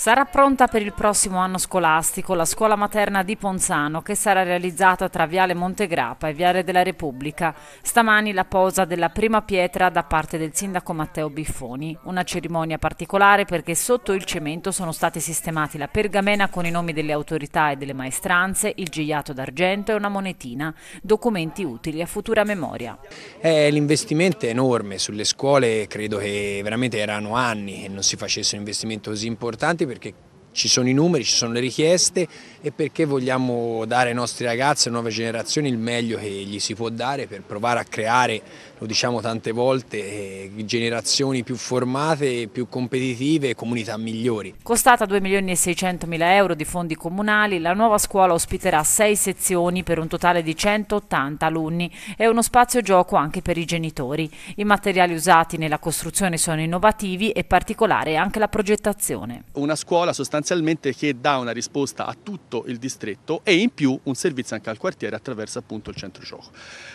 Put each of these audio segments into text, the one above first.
Sarà pronta per il prossimo anno scolastico la scuola materna di Ponzano che sarà realizzata tra Viale Montegrappa e Viale della Repubblica. Stamani la posa della prima pietra da parte del sindaco Matteo Biffoni. Una cerimonia particolare perché sotto il cemento sono stati sistemati la pergamena con i nomi delle autorità e delle maestranze, il gigliato d'argento e una monetina, documenti utili a futura memoria. Eh, l'investimento è enorme sulle scuole, credo che veramente erano anni che non si facesse un investimento così importante ...porque... ci sono i numeri, ci sono le richieste e perché vogliamo dare ai nostri ragazzi, alle nuove generazioni il meglio che gli si può dare per provare a creare, lo diciamo tante volte, eh, generazioni più formate, più competitive e comunità migliori. Costata 2 milioni e 600 mila euro di fondi comunali, la nuova scuola ospiterà 6 sezioni per un totale di 180 alunni e uno spazio gioco anche per i genitori. I materiali usati nella costruzione sono innovativi e particolare anche la progettazione. Una scuola sostanzialmente sostanzialmente che dà una risposta a tutto il distretto e in più un servizio anche al quartiere attraverso appunto il centro gioco.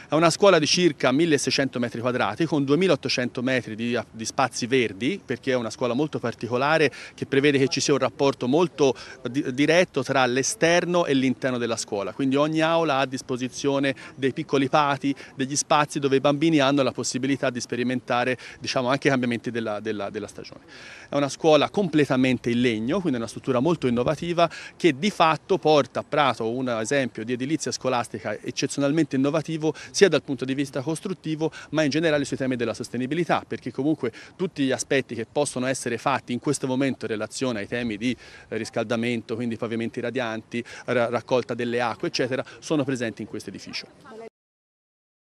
È una scuola di circa 1600 metri quadrati con 2800 metri di, di spazi verdi perché è una scuola molto particolare che prevede che ci sia un rapporto molto eh, di, diretto tra l'esterno e l'interno della scuola, quindi ogni aula ha a disposizione dei piccoli pati, degli spazi dove i bambini hanno la possibilità di sperimentare diciamo, anche i cambiamenti della, della, della stagione. È una scuola completamente in legno, quindi è una struttura molto innovativa che di fatto porta a Prato un esempio di edilizia scolastica eccezionalmente innovativo sia dal punto di vista costruttivo ma in generale sui temi della sostenibilità perché comunque tutti gli aspetti che possono essere fatti in questo momento in relazione ai temi di riscaldamento, quindi pavimenti radianti, raccolta delle acque eccetera, sono presenti in questo edificio.